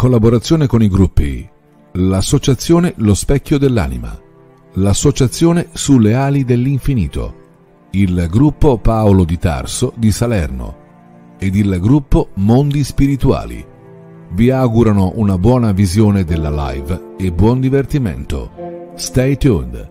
collaborazione con i gruppi L'Associazione Lo Specchio dell'Anima, l'Associazione Sulle Ali dell'Infinito, il gruppo Paolo di Tarso di Salerno ed il gruppo Mondi Spirituali. Vi augurano una buona visione della live e buon divertimento. Stay tuned.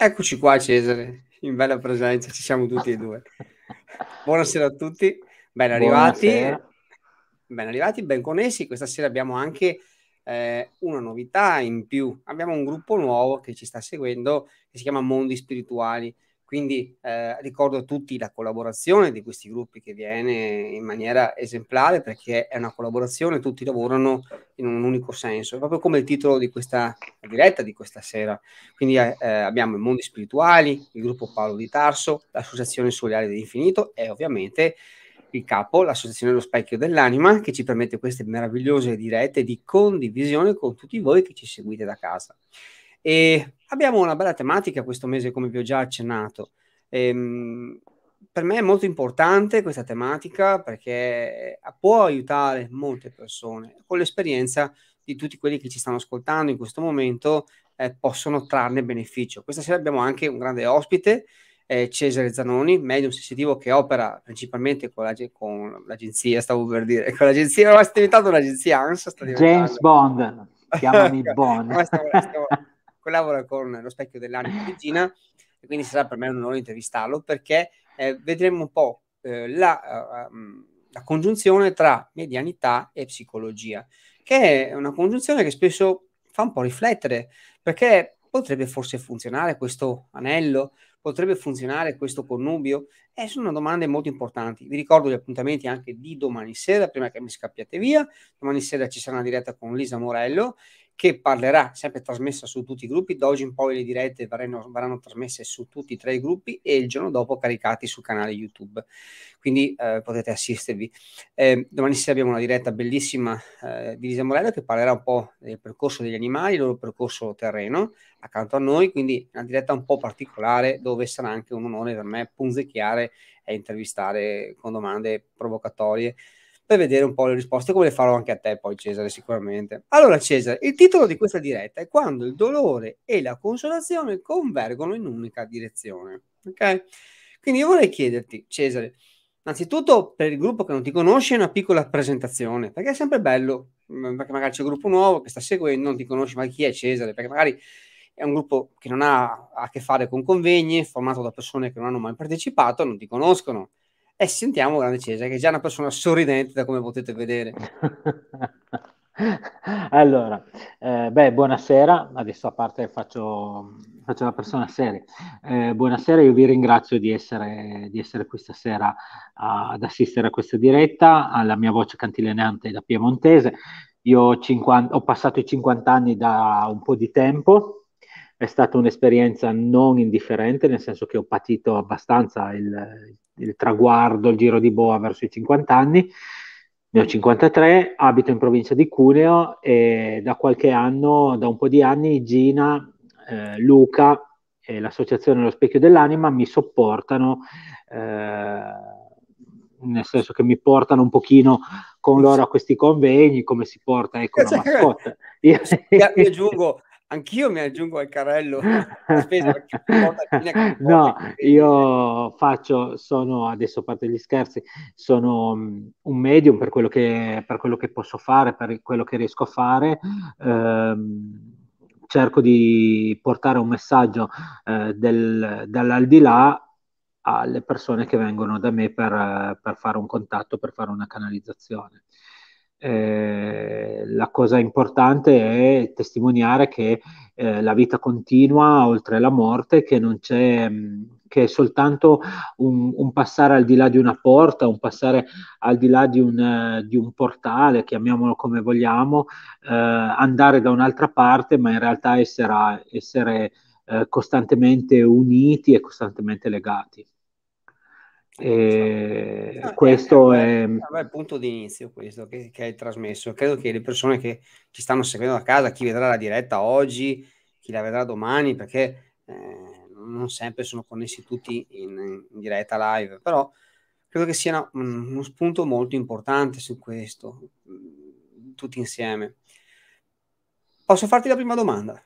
Eccoci qua Cesare, in bella presenza, ci siamo tutti e due. Buonasera a tutti, ben arrivati. Buonasera. Ben arrivati, ben connessi. Questa sera abbiamo anche eh, una novità in più. Abbiamo un gruppo nuovo che ci sta seguendo, che si chiama Mondi Spirituali. Quindi eh, ricordo a tutti la collaborazione di questi gruppi che viene in maniera esemplare perché è una collaborazione, tutti lavorano in un unico senso, proprio come il titolo di questa diretta di questa sera. Quindi eh, eh, abbiamo i mondi spirituali, il gruppo Paolo di Tarso, l'Associazione Solare dell'Infinito e ovviamente il capo, l'Associazione dello Specchio dell'Anima, che ci permette queste meravigliose dirette di condivisione con tutti voi che ci seguite da casa. E Abbiamo una bella tematica questo mese, come vi ho già accennato. Ehm, per me è molto importante questa tematica perché può aiutare molte persone con l'esperienza di tutti quelli che ci stanno ascoltando in questo momento eh, possono trarne beneficio. Questa sera abbiamo anche un grande ospite, eh, Cesare Zanoni, medium sensitivo che opera principalmente con, la, con l'agenzia, stavo per dire, con l'agenzia, ma è diventato un'agenzia ANSA. Sta diventando. James Bond, chiamami Bond. stiamo, stiamo, collabora con Lo Specchio dell'Anima Regina, e quindi sarà per me un onore intervistarlo perché eh, vedremo un po' eh, la, uh, la, congiunzione tra medianità e psicologia, che è una congiunzione che spesso fa un po' riflettere, perché potrebbe forse funzionare questo anello, potrebbe funzionare questo connubio? Eh, sono domande molto importanti. Vi ricordo gli appuntamenti anche di domani sera, prima che mi scappiate via. Domani sera ci sarà una diretta con Lisa Morello che parlerà, sempre trasmessa su tutti i gruppi. D'oggi in poi le dirette verranno, verranno trasmesse su tutti e tre i gruppi e il giorno dopo caricati sul canale YouTube. Quindi eh, potete assistervi. Eh, domani sera abbiamo una diretta bellissima eh, di Lisa Morello che parlerà un po' del percorso degli animali, il loro percorso terreno accanto a noi. Quindi una diretta un po' particolare dove sarà anche un onore per me punzecchiare e intervistare con domande provocatorie per vedere un po' le risposte, come le farò anche a te poi Cesare sicuramente. Allora Cesare, il titolo di questa diretta è Quando il dolore e la consolazione convergono in un'unica direzione. Ok? Quindi io vorrei chiederti Cesare, Innanzitutto, per il gruppo che non ti conosce, una piccola presentazione, perché è sempre bello, mm, perché magari c'è un gruppo nuovo che sta seguendo, non ti conosce, ma chi è Cesare? Perché magari è un gruppo che non ha a che fare con convegni, formato da persone che non hanno mai partecipato, non ti conoscono. E eh, sentiamo Grande Cesare, che è già una persona sorridente da come potete vedere. allora, eh, beh, buonasera, adesso a parte faccio, faccio la persona seria. Eh, buonasera, io vi ringrazio di essere, di essere questa sera a, ad assistere a questa diretta, alla mia voce cantilenante da piemontese. Io 50, ho passato i 50 anni da un po' di tempo, è stata un'esperienza non indifferente, nel senso che ho patito abbastanza il, il il traguardo, il giro di boa verso i 50 anni. Ne ho 53, abito in provincia di Cuneo e da qualche anno, da un po' di anni, Gina, eh, Luca e l'associazione Lo Specchio dell'Anima mi sopportano, eh, nel senso che mi portano un pochino con loro a questi convegni, come si porta ecco, una cioè, mascotte. Io, io aggiungo, anch'io mi aggiungo al carrello no io faccio sono adesso parte gli scherzi sono mm, un medium per quello che, per quello che posso fare per quello che riesco a fare eh, cerco di portare un messaggio eh, del, dall'aldilà alle persone che vengono da me per, per fare un contatto per fare una canalizzazione eh, la cosa importante è testimoniare che eh, la vita continua oltre la morte, che non c'è mh, mm, che è soltanto un, un, passare al di là di una porta, un passare al di là di un, eh, di un portale, chiamiamolo come vogliamo, eh, andare da un'altra parte, ma in realtà essere, essere eh, costantemente uniti e costantemente legati. E ehm, no, questo è, è... è, il punto di inizio questo che, che hai trasmesso. Credo che le persone che ci stanno seguendo da casa, chi vedrà la diretta oggi, chi la vedrà domani, perché eh, non sempre sono connessi tutti in, in, diretta live, però credo che sia una, uno spunto molto importante su questo, mm, tutti insieme. Posso farti la prima domanda?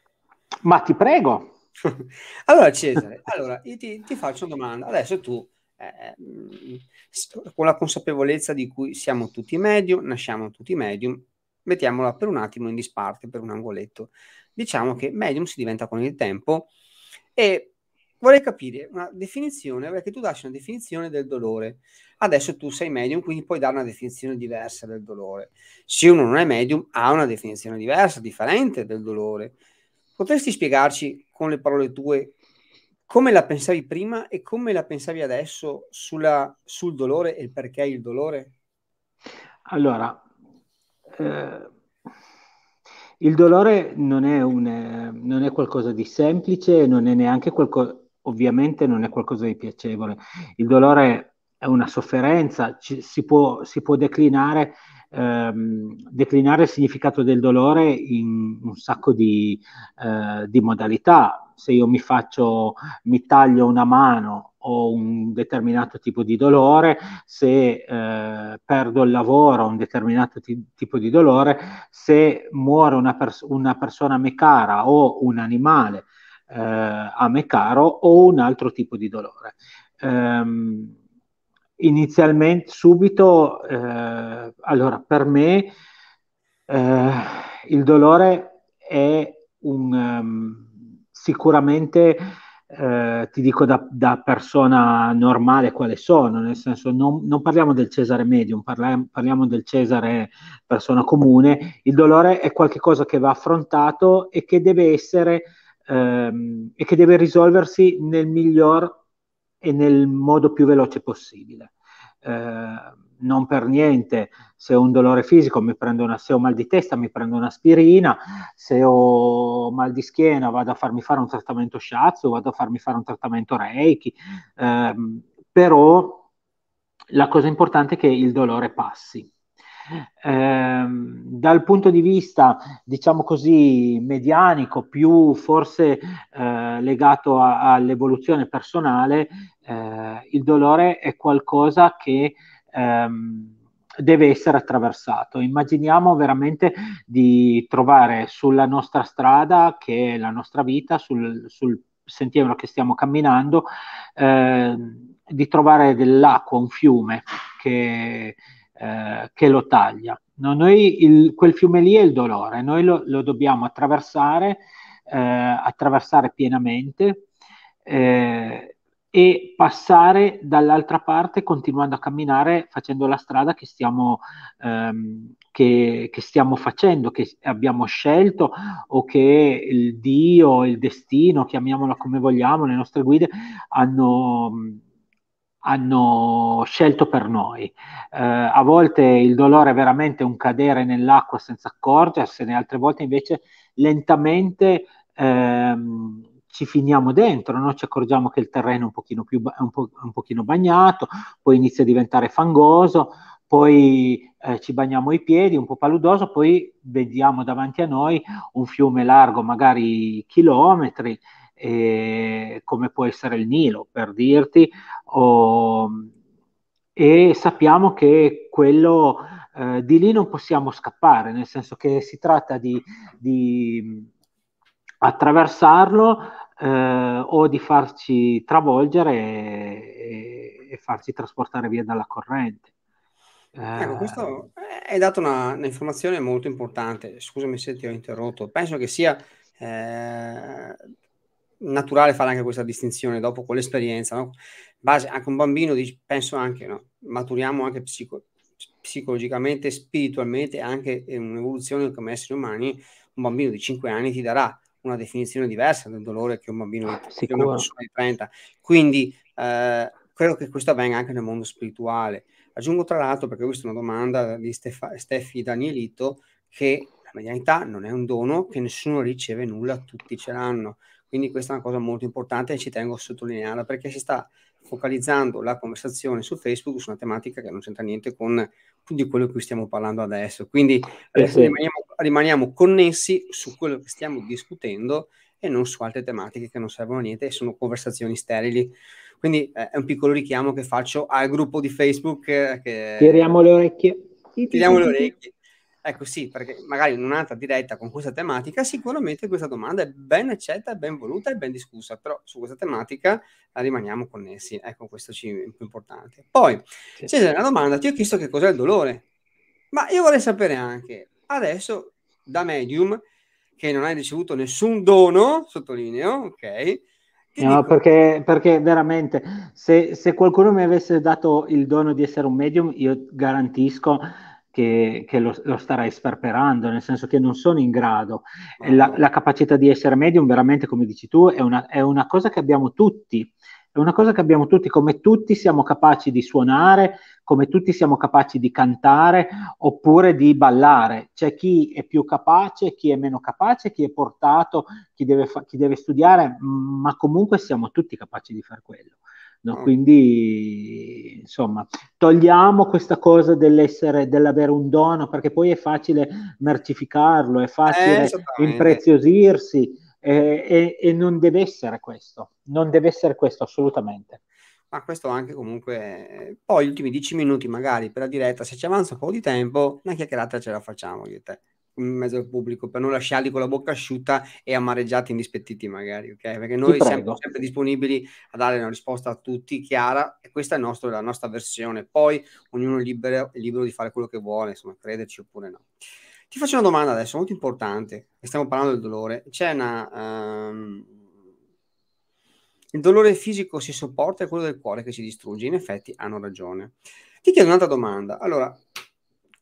Ma ti prego. allora Cesare, allora, ti, ti faccio una domanda. Adesso tu Ehm, con la consapevolezza di cui siamo tutti medium, nasciamo tutti medium, mettiamola per un attimo in disparte, per un angoletto. Diciamo che medium si diventa con il tempo e vorrei capire una definizione, vorrei che tu dasci una definizione del dolore. Adesso tu sei medium, quindi puoi dare una definizione diversa del dolore. Se uno non è medium, ha una definizione diversa, differente del dolore. Potresti spiegarci con le parole tue come la pensavi prima e come la pensavi adesso sulla, sul dolore e il perché il dolore? Allora, eh, il dolore non è, un, non è, qualcosa di semplice, non è neanche qualcosa, ovviamente non è qualcosa di piacevole. Il dolore è una sofferenza, ci, si, può, si, può, declinare, ehm, declinare il significato del dolore in un sacco di, eh, di modalità se io mi faccio, mi taglio una mano ho un determinato tipo di dolore, se eh, perdo il lavoro ho un determinato t- tipo di dolore, se muore una, pers- una persona a me cara o un animale eh, a me caro ho un altro tipo di dolore. Ehm, inizialmente, subito, eh, allora per me eh, il dolore è un... Um, sicuramente eh, ti dico da, da, persona normale quale sono, nel senso non, non parliamo del Cesare medium, parliamo, parliamo, del Cesare persona comune, il dolore è qualcosa che va affrontato e che deve essere ehm, e che deve risolversi nel miglior e nel modo più veloce possibile. Eh, non per niente, se ho un dolore fisico mi prendo una, se ho mal di testa mi prendo un'aspirina, se ho mal di schiena vado a farmi fare un trattamento shiatsu, vado a farmi fare un trattamento reiki, eh, però la cosa importante è che il dolore passi. Eh, dal punto di vista, diciamo così, medianico, più forse eh, legato a, all'evoluzione personale, eh, il dolore è qualcosa che ehm, deve essere attraversato. Immaginiamo veramente di trovare sulla nostra strada, che è la nostra vita, sul, sul sentiero che stiamo camminando, eh, di trovare dell'acqua, un fiume che, eh, che lo taglia. No, noi il, quel fiume lì è il dolore, noi lo, lo dobbiamo attraversare, eh, attraversare pienamente eh, e passare dall'altra parte continuando a camminare facendo la strada che stiamo, ehm, che, che stiamo facendo, che abbiamo scelto o che il Dio, il destino, chiamiamolo come vogliamo, le nostre guide hanno hanno scelto per noi. Eh, a volte il dolore è veramente un cadere nell'acqua senza accorgersene, altre volte invece lentamente ehm, ci finiamo dentro, no? ci accorgiamo che il terreno è un pochino, più, è un po- un pochino bagnato, poi inizia a diventare fangoso, poi eh, ci bagniamo i piedi, un po' paludoso, poi vediamo davanti a noi un fiume largo magari chilometri, eh, come può essere il Nilo, per dirti, o, e sappiamo che quello eh, di lì non possiamo scappare, nel senso che si tratta di, di attraversarlo eh, o di farci travolgere e, e, farci trasportare via dalla corrente. Eh, ecco, questo è dato una, un'informazione molto importante, scusami se ti ho interrotto, penso che sia eh, naturale fare anche questa distinzione dopo con l'esperienza, no? base anche un bambino, penso anche, no? maturiamo anche psico, psicologicamente, spiritualmente, anche in un'evoluzione come esseri umani, un bambino di 5 anni ti darà una definizione diversa del dolore che un bambino ah, di, che una persona di 30. Quindi eh, credo che questo avvenga anche nel mondo spirituale. Aggiungo tra l'altro, perché questa è una domanda di Stefa- Steffi Danielito, che la medianità non è un dono, che nessuno riceve nulla, tutti ce l'hanno. Quindi questa è una cosa molto importante e ci tengo a sottolinearla perché si sta focalizzando la conversazione su Facebook su una tematica che non c'entra niente con di quello di cui stiamo parlando adesso. Quindi eh, eh sì. rimaniamo, rimaniamo, connessi su quello che stiamo discutendo e non su altre tematiche che non servono a niente e sono conversazioni sterili. Quindi eh, è un piccolo richiamo che faccio al gruppo di Facebook. Eh, che... Tiriamo le orecchie. Tiriamo le orecchie. Ecco sì, perché magari in un'altra diretta con questa tematica sicuramente questa domanda è ben accetta, ben voluta e ben discussa, però su questa tematica eh, rimaniamo connessi, ecco questo ci, è più importante. Poi sì. c'è una domanda, ti ho chiesto che cos'è il dolore, ma io vorrei sapere anche, adesso da medium, che non hai ricevuto nessun dono, sottolineo, ok? No, dico... perché, perché, veramente se, se qualcuno mi avesse dato il dono di essere un medium, io garantisco che, che lo, lo, starai sperperando, nel senso che non sono in grado. Ah, la, la capacità di essere medium, veramente, come dici tu, è una, è una cosa che abbiamo tutti. È una cosa che abbiamo tutti, come tutti siamo capaci di suonare, come tutti siamo capaci di cantare oppure di ballare. C'è chi è più capace, chi è meno capace, chi è portato, chi deve, fa- chi deve studiare, ma comunque siamo tutti capaci di fare quello. No? Mm. Quindi, insomma, togliamo questa cosa dell'essere, dell'avere un dono, perché poi è facile mercificarlo, è facile eh, impreziosirsi eh, e, e non deve essere questo, non deve essere questo assolutamente ma questo anche comunque poi gli ultimi dieci minuti magari per la diretta se ci avanza un po' di tempo una chiacchierata ce la facciamo io e te in mezzo al pubblico per non lasciarli con la bocca asciutta e amareggiati, indispettiti magari, ok? Perché noi siamo sempre disponibili a dare una risposta a tutti chiara e questa è nostro, la nostra versione. Poi ognuno è libero, è libero di fare quello che vuole, insomma, crederci oppure no. Ti faccio una domanda adesso molto importante, stiamo parlando del dolore. C'è una... Um... Il dolore fisico si sopporta e quello del cuore che si distrugge. In effetti hanno ragione. Ti chiedo un'altra domanda. Allora,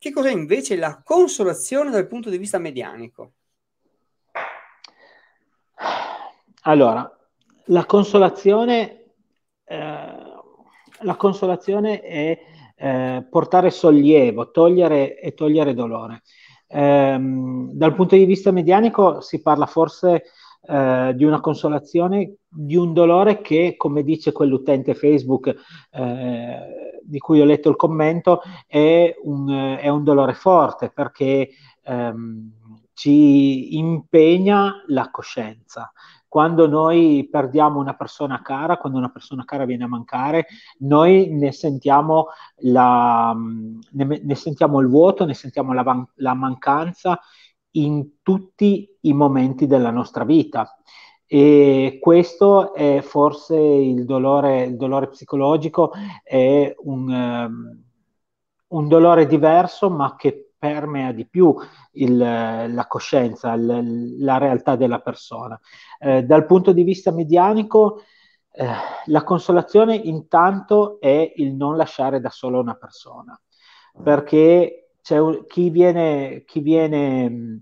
che cos'è invece la consolazione dal punto di vista medianico? Allora, la consolazione, eh, la consolazione è eh, portare sollievo, togliere e togliere dolore. Eh, dal punto di vista medianico si parla forse eh, di una consolazione, di un dolore che, come dice quell'utente Facebook eh, di cui ho letto il commento, è un, eh, è un dolore forte perché ehm, ci impegna la coscienza. Quando noi perdiamo una persona cara, quando una persona cara viene a mancare, noi ne sentiamo, la, mm, ne, ne sentiamo il vuoto, ne sentiamo la, la mancanza in tutti i momenti della nostra vita. E questo è forse il dolore, il dolore psicologico, è un, um, un, dolore diverso ma che permea di più il, la coscienza, il, la realtà della persona. Eh, dal punto di vista medianico, eh, la consolazione intanto è il non lasciare da solo una persona, perché un, chi viene, chi viene mh, mm,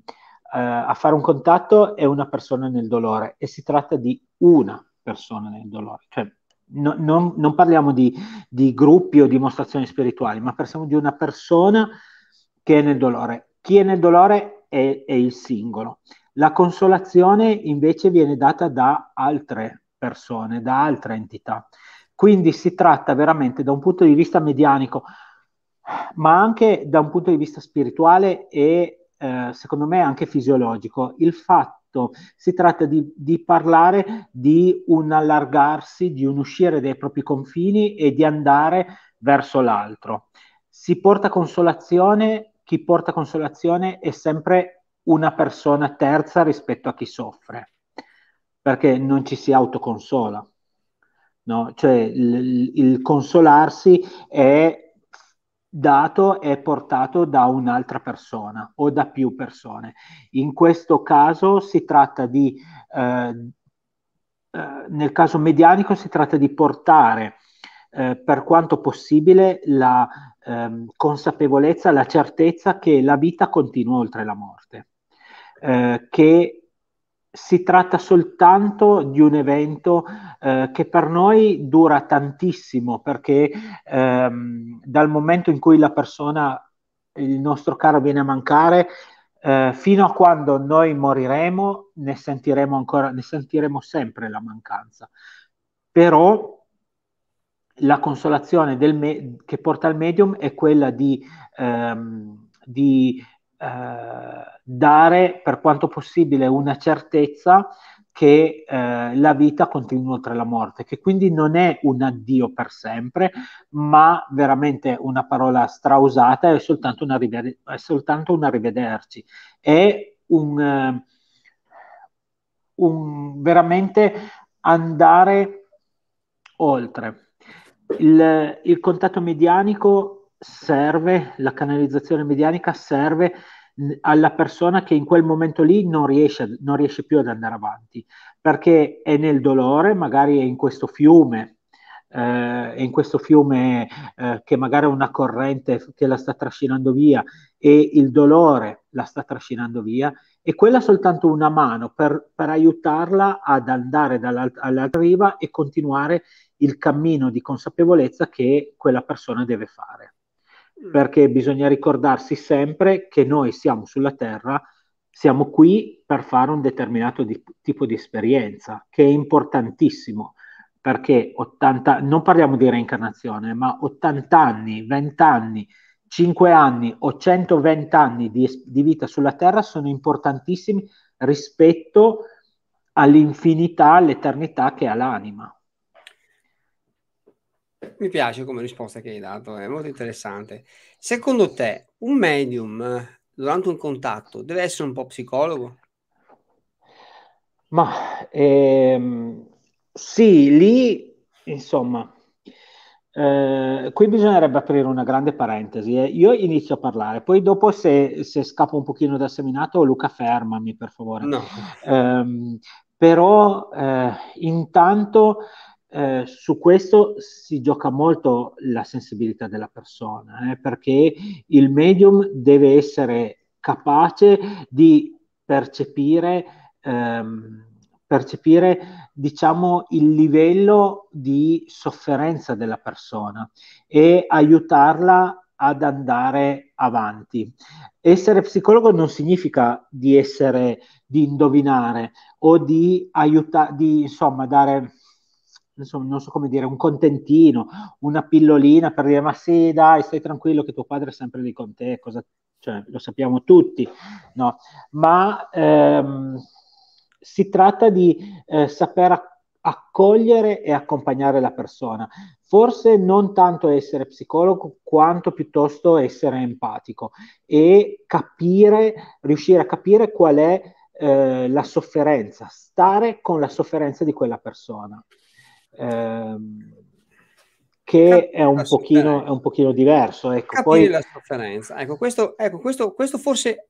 eh, a fare un contatto è una persona nel dolore e si tratta di una persona nel dolore. Cioè, no, non, non, parliamo di, di gruppi o dimostrazioni spirituali, ma parliamo di una persona che è nel dolore. Chi è nel dolore è, è il singolo. La consolazione invece viene data da altre persone, da altre entità. Quindi si tratta veramente da un punto di vista medianico, ma anche da un punto di vista spirituale e eh, secondo me anche fisiologico. Il fatto si tratta di, di, parlare di un allargarsi, di un uscire dai propri confini e di andare verso l'altro. Si porta consolazione, chi porta consolazione è sempre una persona terza rispetto a chi soffre, perché non ci si autoconsola. No? Cioè il, il consolarsi è dato è portato da un'altra persona o da più persone. In questo caso si tratta di, eh, eh nel caso medianico si tratta di portare eh, per quanto possibile la eh, consapevolezza, la certezza che la vita continua oltre la morte, eh, che si tratta soltanto di un evento eh, che per noi dura tantissimo perché ehm, dal momento in cui la persona, il nostro caro viene a mancare, eh, fino a quando noi moriremo ne sentiremo ancora, ne sentiremo sempre la mancanza. Però la consolazione me- che porta al medium è quella di, ehm, di eh, dare per quanto possibile una certezza che eh, la vita continua oltre la morte, che quindi non è un addio per sempre, ma veramente una parola strausata, è soltanto, una rivede- è soltanto un arrivederci. È un, eh, un veramente andare oltre. il, il contatto medianico serve, la canalizzazione medianica serve alla persona che in quel momento lì non riesce, non riesce più ad andare avanti, perché è nel dolore, magari è in questo fiume eh, in questo fiume eh, che magari ha una corrente che la sta trascinando via e il dolore la sta trascinando via e quella è soltanto una mano per, per aiutarla ad andare dall'altra riva e continuare il cammino di consapevolezza che quella persona deve fare perché bisogna ricordarsi sempre che noi siamo sulla Terra, siamo qui per fare un determinato di, tipo di esperienza, che è importantissimo, perché 80, non parliamo di reincarnazione, ma 80 anni, 20 anni, 5 anni o 120 anni di, di vita sulla Terra sono importantissimi rispetto all'infinità, all'eternità che ha l'anima. Mi piace come risposta che hai dato, è molto interessante. Secondo te, un medium eh, durante un contatto deve essere un po' psicologo? Ma ehm, sì, lì insomma, eh, qui bisognerebbe aprire una grande parentesi. Eh. Io inizio a parlare, poi dopo se, se, scappo un pochino dal seminato, Luca fermami per favore. No. Ehm, eh, però intanto eh, su questo si gioca molto la sensibilità della persona, eh, perché il medium deve essere capace di percepire, ehm, percepire diciamo, il livello di sofferenza della persona e aiutarla ad andare avanti. Essere psicologo non significa di essere, di indovinare o di aiutare, di insomma dare insomma, non so come dire, un contentino, una pillolina per dire ma sì dai, stai tranquillo che tuo padre è sempre lì con te, cosa, cioè, lo sappiamo tutti, no? ma ehm, si tratta di eh, saper accogliere e accompagnare la persona, forse non tanto essere psicologo quanto piuttosto essere empatico e capire, riuscire a capire qual è eh, la sofferenza, stare con la sofferenza di quella persona ehm, che è un, pochino, è un pochino diverso. Ecco, Capire poi... la sofferenza. Ecco, questo, ecco questo, questo forse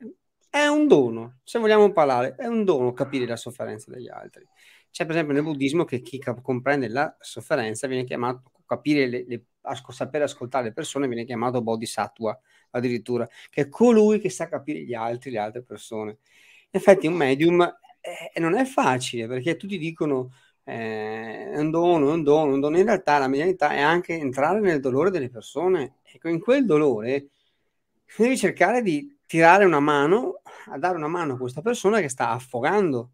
è un dono, se vogliamo parlare, è un dono capire la sofferenza degli altri. C'è per esempio nel buddismo che chi cap- comprende la sofferenza viene chiamato, capire le, le asco, sapere ascoltare le persone viene chiamato bodhisattva addirittura, che è colui che sa capire gli altri, le altre persone. In effetti un medium eh, non è facile perché tutti dicono eh, è un dono, è un dono, un dono. In realtà la medianità è anche entrare nel dolore delle persone. Ecco, in quel dolore devi cercare di tirare una mano, a dare una mano a questa persona che sta affogando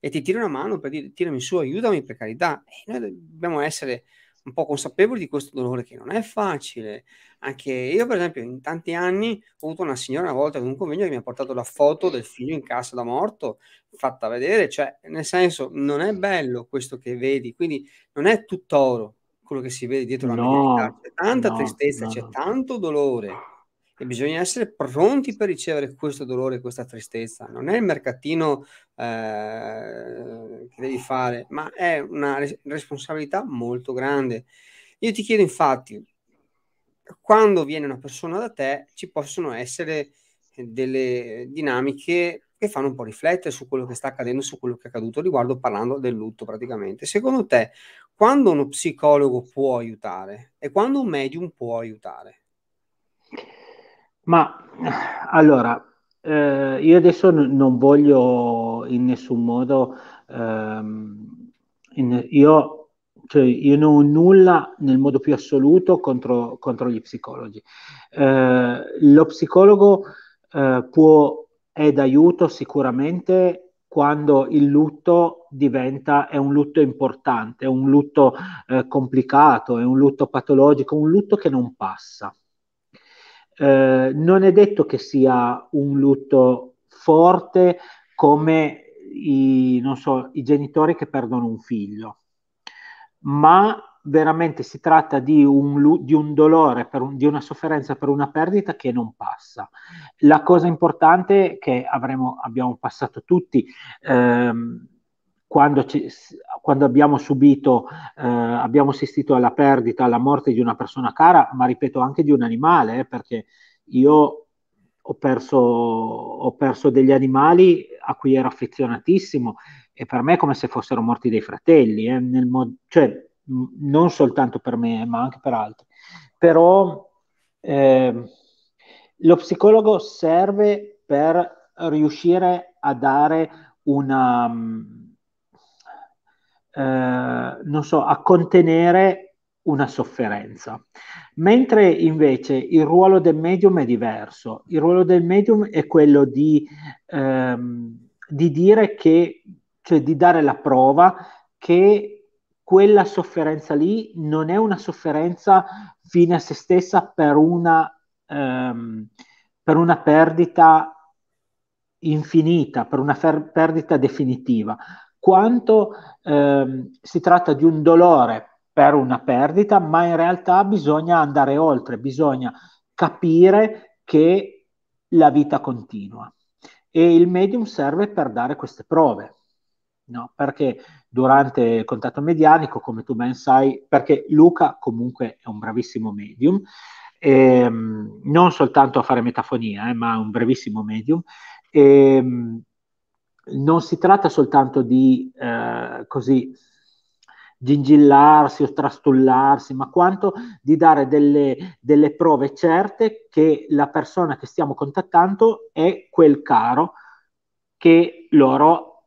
e ti tira una mano per dire tirami su, aiutami per carità. E noi dobbiamo essere un po' consapevoli di questo dolore che non è facile. Anche io, per esempio, in tanti anni ho avuto una signora una volta ad un convegno che mi ha portato la foto del figlio in casa da morto, fatta vedere, cioè, nel senso, non è bello questo che vedi, quindi non è tutto oro quello che si vede dietro no, mia no, C'è tanta no, tristezza, no. c'è tanto dolore e bisogna essere pronti per ricevere questo dolore, questa tristezza. Non è il mercatino eh, che devi fare, ma è una res- responsabilità molto grande. Io ti chiedo infatti, quando viene una persona da te, ci possono essere delle dinamiche che fanno un po' riflettere su quello che sta accadendo, su quello che è accaduto riguardo parlando del lutto praticamente. Secondo te, quando uno psicologo può aiutare e quando un medium può aiutare? Ma allora, eh, io adesso n- non voglio in nessun modo, ehm, in, io, cioè, io, non ho nulla nel modo più assoluto contro, contro gli psicologi. Eh, lo psicologo eh, può, è d'aiuto sicuramente quando il lutto diventa è un lutto importante, è un lutto eh, complicato, è un lutto patologico, un lutto che non passa. Eh, non è detto che sia un lutto forte come i, so, i genitori che perdono un figlio, ma veramente si tratta di un, di un dolore, un, di una sofferenza per una perdita che non passa. La cosa importante che avremo, abbiamo passato tutti, ehm, quando, ci, quando abbiamo subito, eh, abbiamo assistito alla perdita, alla morte di una persona cara, ma ripeto anche di un animale, eh, perché io ho perso, ho perso degli animali a cui ero affezionatissimo e per me è come se fossero morti dei fratelli, eh, mod- cioè, m- non soltanto per me, ma anche per altri. Però ehm, lo psicologo serve per riuscire a dare una, eh, non so, a contenere una sofferenza. Mentre invece il ruolo del medium è diverso. Il ruolo del medium è quello di, ehm, di dire che, cioè di dare la prova che quella sofferenza lì non è una sofferenza fine a se stessa per una, ehm, per una perdita infinita, per una fer- perdita definitiva, quanto ehm, si tratta di un dolore per una perdita, ma in realtà bisogna andare oltre, bisogna capire che la vita continua e il medium serve per dare queste prove. No, perché durante il contatto medianico, come tu ben sai, perché Luca comunque è un bravissimo medium, ehm, non soltanto a fare metafonia, eh, ma un bravissimo medium, ehm, non si tratta soltanto di eh, così gingillarsi o trastullarsi, ma quanto di dare delle, delle, prove certe che la persona che stiamo contattando è quel caro che loro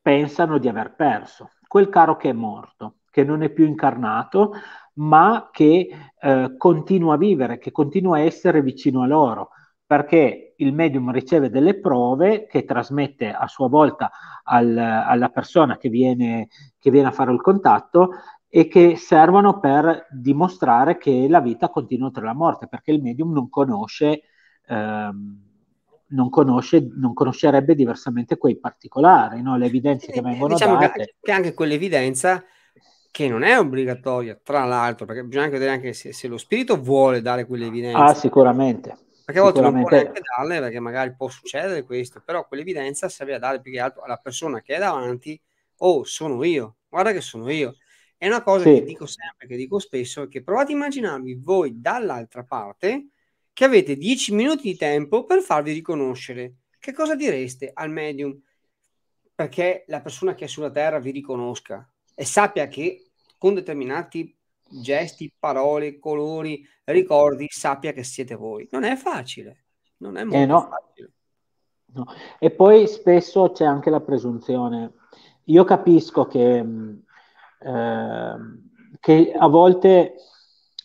pensano di aver perso, quel caro che è morto, che non è più incarnato, ma che eh, continua a vivere, che continua a essere vicino a loro perché il medium riceve delle prove che trasmette a sua volta al, alla persona che viene, che viene a fare il contatto e che servono per dimostrare che la vita continua oltre la morte, perché il medium non conosce, ehm, non, conosce non, conoscerebbe diversamente quei particolari, no? le evidenze che vengono diciamo date. Diciamo che anche quell'evidenza che non è obbligatoria, tra l'altro, perché bisogna anche vedere anche se, se lo spirito vuole dare quell'evidenza. Ah, sicuramente. Perché a volte non vuole anche darle, perché magari può succedere questo, però quell'evidenza serve a dare più che altro alla persona che è davanti, oh, sono io, guarda che sono io. È una cosa sì. che dico sempre, che dico spesso, che provate a immaginarvi voi dall'altra parte che avete dieci minuti di tempo per farvi riconoscere. Che cosa direste al medium? Perché la persona che è sulla Terra vi riconosca e sappia che con determinati gesti, parole, colori, ricordi, sappia che siete voi. Non è facile, non è eh, molto eh no. facile. No. E poi spesso c'è anche la presunzione. Io capisco che, eh, che a volte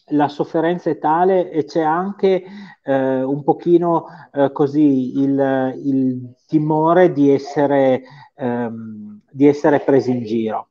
la sofferenza è tale e c'è anche eh, un pochino eh, così il, il, timore di essere, ehm, di essere presi in giro.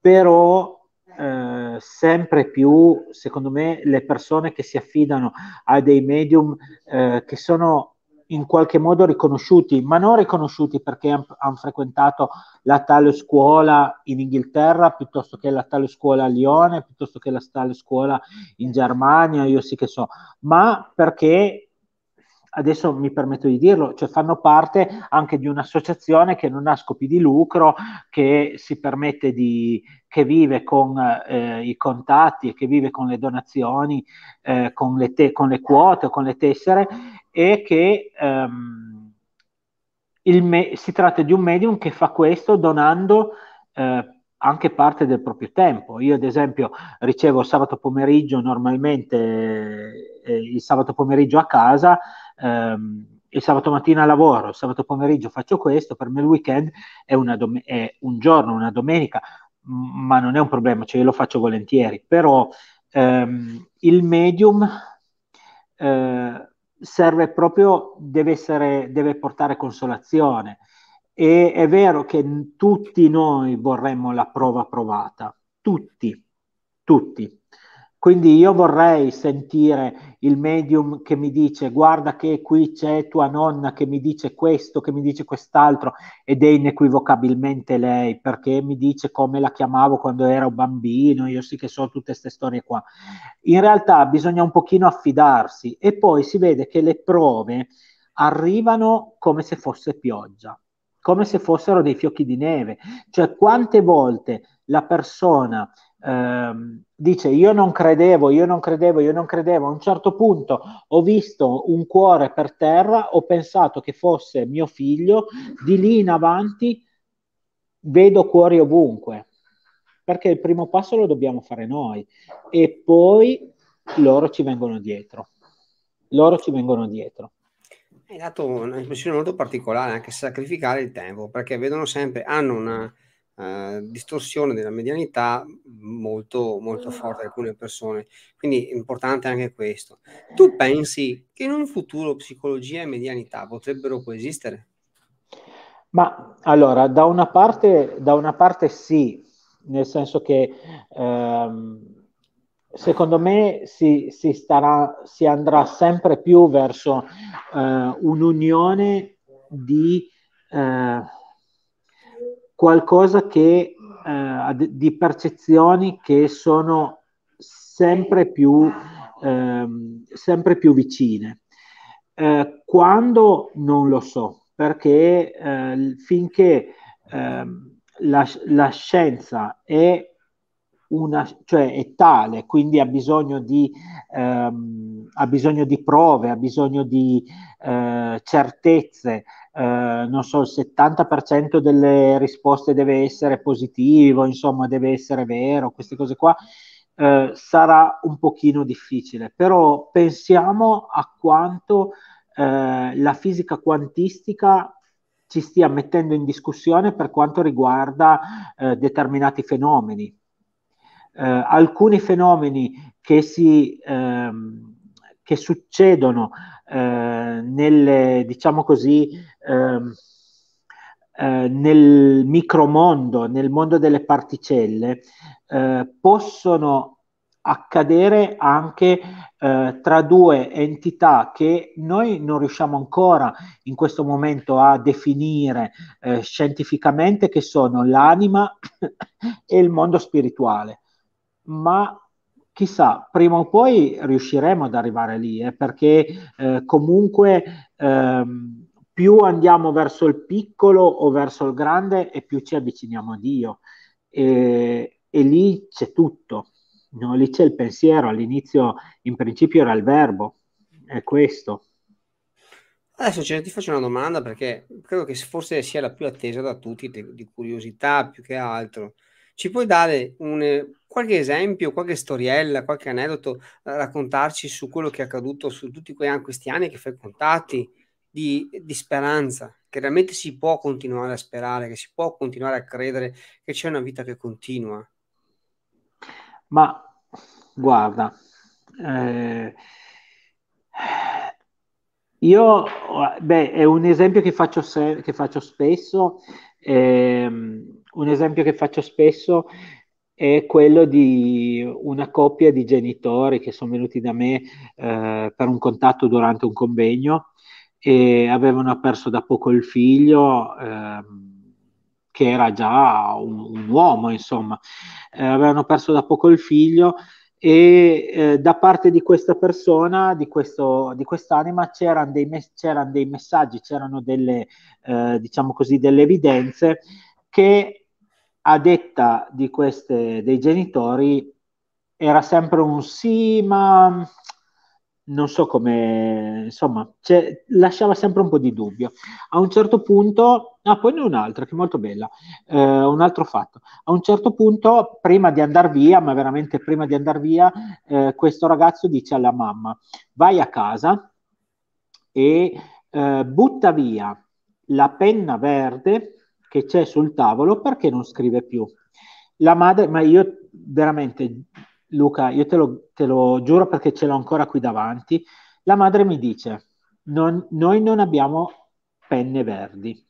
Però eh, sempre più, secondo me, le persone che si affidano a dei medium eh, che sono in qualche modo riconosciuti, ma non riconosciuti perché hanno han frequentato la tale scuola in Inghilterra piuttosto che la tale scuola a Lione, piuttosto che la tale scuola in Germania, io sì che so, ma perché adesso mi permetto di dirlo, cioè fanno parte anche di un'associazione che non ha scopi di lucro, che si permette di, che vive con eh, i contatti e che vive con le donazioni, eh, con, le te- con, le quote, con le tessere e che ehm, me- si tratta di un medium che fa questo donando eh, anche parte del proprio tempo. Io ad esempio ricevo sabato pomeriggio normalmente eh, il sabato pomeriggio a casa ehm, il sabato mattina lavoro, il sabato pomeriggio faccio questo, per me il weekend è, dom- è un giorno, una domenica, m- ma non è un problema, cioè io lo faccio volentieri, però ehm, il medium eh, serve proprio, deve, essere, deve portare consolazione e è vero che tutti noi vorremmo la prova provata, tutti, tutti, quindi io vorrei sentire il medium che mi dice guarda che qui c'è tua nonna che mi dice questo, che mi dice quest'altro ed è inequivocabilmente lei perché mi dice come la chiamavo quando ero bambino, io sì che so tutte queste storie qua. In realtà bisogna un pochino affidarsi e poi si vede che le prove arrivano come se fosse pioggia, come se fossero dei fiocchi di neve, cioè quante volte la persona ehm, dice io non credevo, io non credevo, io non credevo, a un certo punto ho visto un cuore per terra, ho pensato che fosse mio figlio, di lì in avanti vedo cuori ovunque, perché il primo passo lo dobbiamo fare noi e poi loro ci vengono dietro, loro ci vengono dietro. Hai dato un'impressione molto particolare, anche sacrificare il tempo, perché vedono sempre, hanno una eh, distorsione della medianità mm, molto, molto mm. forte da alcune persone. Quindi è importante anche questo. Tu pensi che in un futuro psicologia e medianità potrebbero coesistere? Ma allora, da una parte, da una parte sì, nel senso che ehm, secondo me si, si, starà, si, andrà sempre più verso eh, un'unione di eh, qualcosa che, eh, di percezioni che sono sempre più, ehm, sempre più vicine. Eh, quando non lo so, perché eh, finché ehm, la, la, scienza è una, cioè è tale, quindi ha bisogno di, ehm, ha bisogno di prove, ha bisogno di eh, certezze, eh, non so, il 70% delle risposte deve essere positivo, insomma deve essere vero, queste cose qua. Eh, sarà un pochino difficile, però pensiamo a quanto eh, la fisica quantistica ci stia mettendo in discussione per quanto riguarda eh, determinati fenomeni eh, alcuni fenomeni che, si, ehm, che succedono eh, nelle, diciamo così, ehm, eh, nel micromondo, nel mondo delle particelle, eh, possono accadere anche eh, tra due entità che noi non riusciamo ancora in questo momento a definire eh, scientificamente, che sono l'anima e il mondo spirituale ma chissà, prima o poi riusciremo ad arrivare lì, eh, perché eh, comunque ehm, più andiamo verso il piccolo o verso il grande e più ci avviciniamo a Dio. E, e lì c'è tutto, no? lì c'è il pensiero, all'inizio in principio era il verbo, è questo. Adesso cioè, ti faccio una domanda perché credo che forse sia la più attesa da tutti, di curiosità più che altro ci puoi dare un, eh, qualche esempio, qualche storiella, qualche aneddoto, eh, raccontarci su quello che è accaduto su tutti quei, questi anni che fai contatti di, di speranza, che realmente si può continuare a sperare, che si può continuare a credere che c'è una vita che continua. Ma guarda, eh, io, beh, è un esempio che faccio, se- che faccio spesso, ehm, un esempio che faccio spesso è quello di una coppia di genitori che sono venuti da me eh, per un contatto durante un convegno e avevano perso da poco il figlio, ehm, che era già un, un uomo, insomma, eh, avevano perso da poco il figlio e eh, da parte di questa persona, di, questo, di quest'anima, c'erano dei, mes- c'erano dei, messaggi, c'erano delle, eh, diciamo così, delle evidenze che a detta di queste, dei genitori era sempre un sì, ma non so come, insomma, cioè, lasciava sempre un po' di dubbio. A un certo punto, ah, poi ne un'altra che è molto bella, eh, un altro fatto. A un certo punto, prima di andare via, ma veramente prima di andare via, eh, questo ragazzo dice alla mamma, vai a casa e eh, butta via la penna verde che c'è sul tavolo perché non scrive più. La madre, ma io veramente Luca, io te lo, te lo, giuro perché ce l'ho ancora qui davanti, la madre mi dice, non, noi non abbiamo penne verdi,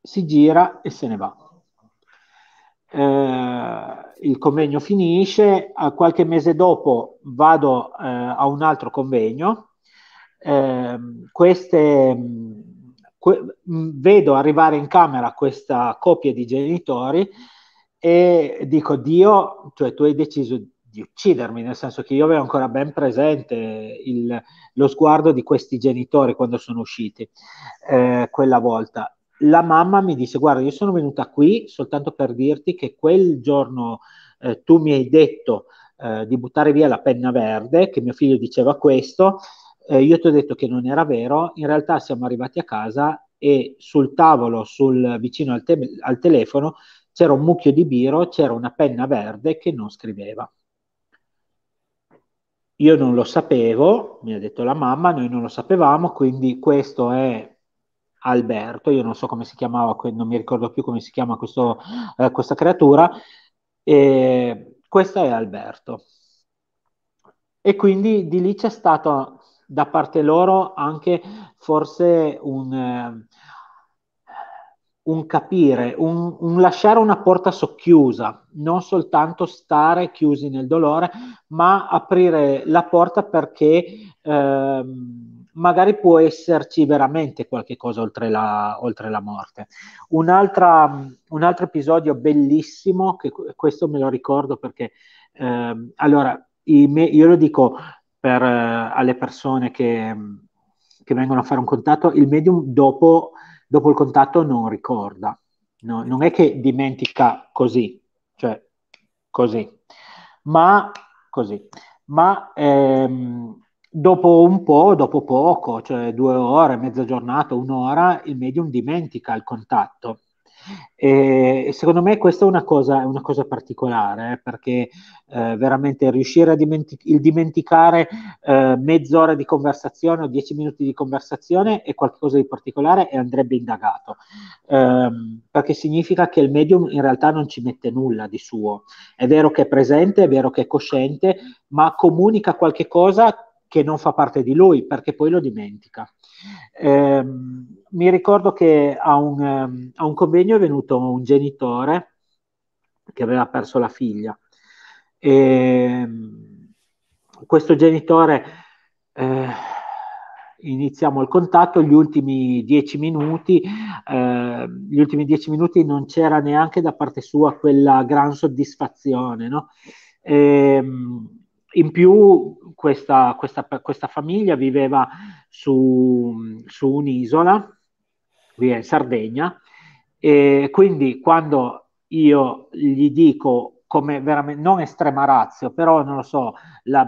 si gira e se ne va. Eh, il convegno finisce, qualche mese dopo vado eh, a un altro convegno, eh, queste, mm, que- mm, vedo arrivare in camera questa coppia di genitori e dico, Dio, cioè tu hai deciso di di uccidermi, nel senso che io avevo ancora ben presente il, lo sguardo di questi genitori quando sono usciti eh, quella volta. La mamma mi disse, guarda, io sono venuta qui soltanto per dirti che quel giorno eh, tu mi hai detto eh, di buttare via la penna verde, che mio figlio diceva questo, eh, io ti ho detto che non era vero, in realtà siamo arrivati a casa e sul tavolo, sul, vicino al, te- al telefono, c'era un mucchio di biro, c'era una penna verde che non scriveva io non lo sapevo, mi ha detto la mamma, noi non lo sapevamo, quindi questo è Alberto, io non so come si chiamava, non mi ricordo più come si chiama questo, eh, questa creatura, e questo è Alberto. E quindi di lì c'è stato da parte loro anche forse un... Eh, un capire, un, un, lasciare una porta socchiusa, non soltanto stare chiusi nel dolore, ma aprire la porta perché eh, magari può esserci veramente qualche cosa oltre la, oltre la morte. un altro episodio bellissimo, che questo me lo ricordo perché, eh, allora, me, io lo dico per, eh, alle persone che, che vengono a fare un contatto, il medium dopo dopo il contatto non ricorda, no? non è che dimentica così, cioè così, ma così, ma ehm, dopo un po', dopo poco, cioè due ore, mezza giornata, un'ora, il medium dimentica il contatto e, secondo me questa è una cosa, è una cosa particolare, eh, perché eh, veramente riuscire a dimentic- il dimenticare eh, mezz'ora di conversazione o dieci minuti di conversazione è qualcosa di particolare e andrebbe indagato, ehm, perché significa che il medium in realtà non ci mette nulla di suo. È vero che è presente, è vero che è cosciente, ma comunica qualche cosa che non fa parte di lui perché poi lo dimentica. Eh, mi ricordo che a un, ehm, a un convegno è venuto un genitore che aveva perso la figlia. E, ehm, questo genitore eh, iniziamo il contatto, gli ultimi dieci minuti, eh, gli ultimi dieci minuti non c'era neanche da parte sua quella gran soddisfazione, no? E, ehm, in più questa, questa, questa, famiglia viveva su, su un'isola, qui in Sardegna, e quindi quando io gli dico come veramente, non estrema razio, però non lo so, la,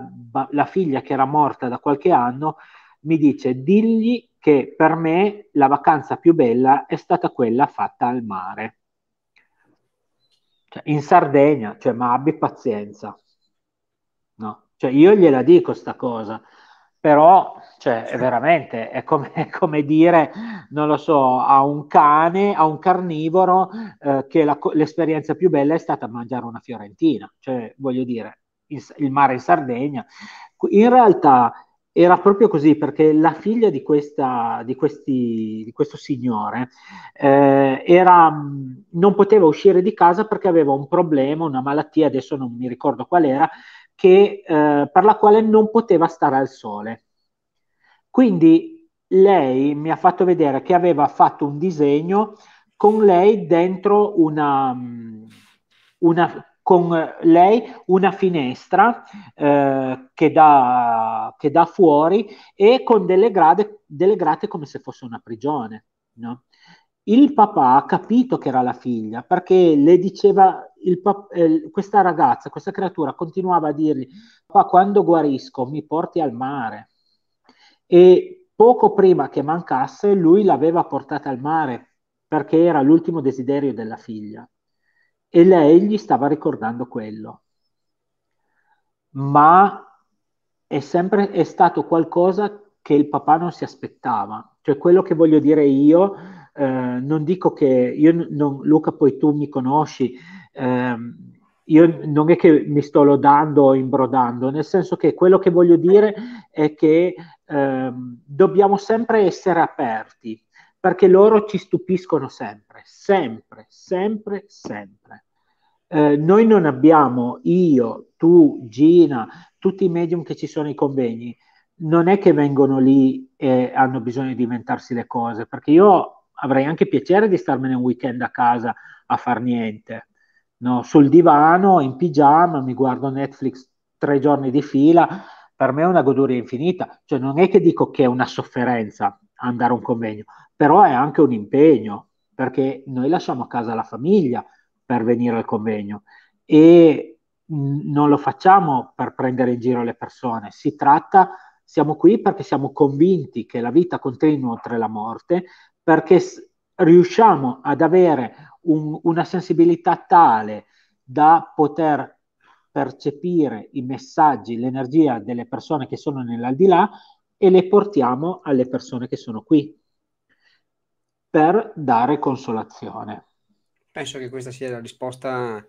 la figlia che era morta da qualche anno mi dice digli che per me la vacanza più bella è stata quella fatta al mare. Cioè, in Sardegna, cioè, ma abbi pazienza no? Cioè io gliela dico sta cosa, però cioè, è veramente è come, è come, dire, non lo so, a un cane, a un carnivoro, eh, che la, l'esperienza più bella è stata mangiare una fiorentina, cioè voglio dire, in, il mare in Sardegna. In realtà era proprio così perché la figlia di, questa, di, questi, di questo signore eh, era, non poteva uscire di casa perché aveva un problema, una malattia, adesso non mi ricordo qual era, che, eh, per la quale non poteva stare al sole. Quindi lei mi ha fatto vedere che aveva fatto un disegno con lei dentro una, mm, una, con lei una finestra eh, che, da, che da fuori e con delle, grade, delle grate come se fosse una prigione. No? Il papà ha capito che era la figlia perché le diceva pap- eh, questa ragazza, questa creatura continuava a dirgli, papà quando guarisco mi porti al mare. E poco prima che mancasse lui l'aveva portata al mare perché era l'ultimo desiderio della figlia e lei gli stava ricordando quello. Ma è sempre è stato qualcosa che il papà non si aspettava. Cioè quello che voglio dire io, eh, non dico che io non, Luca, poi tu mi conosci, ehm, io non è che mi sto lodando o imbrodando, nel senso che quello che voglio dire è che ehm, dobbiamo sempre essere aperti, perché loro ci stupiscono sempre, sempre, sempre, sempre. Eh, noi non abbiamo, io, tu, Gina, tutti i medium che ci sono ai convegni, non è che vengono lì e hanno bisogno di inventarsi le cose, perché io avrei anche piacere di starmene un weekend a casa a far niente, no? sul divano, in pigiama, mi guardo Netflix tre giorni di fila, per me è una goduria infinita, cioè non è che dico che è una sofferenza andare a un convegno, però è anche un impegno, perché noi lasciamo a casa la famiglia per venire al convegno e mm, non lo facciamo per prendere in giro le persone, si tratta, siamo qui perché siamo convinti che la vita continua oltre la morte, perché riusciamo ad avere un, una sensibilità tale da poter percepire i messaggi, l'energia delle persone che sono nell'aldilà e le portiamo alle persone che sono qui per dare consolazione. Penso che questa sia la risposta